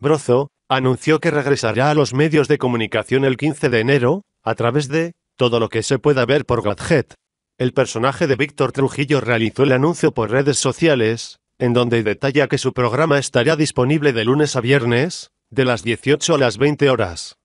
Brozo, anunció que regresará a los medios de comunicación el 15 de enero, a través de todo lo que se pueda ver por Gladhead. El personaje de Víctor Trujillo realizó el anuncio por redes sociales, en donde detalla que su programa estará disponible de lunes a viernes, de las 18 a las 20 horas.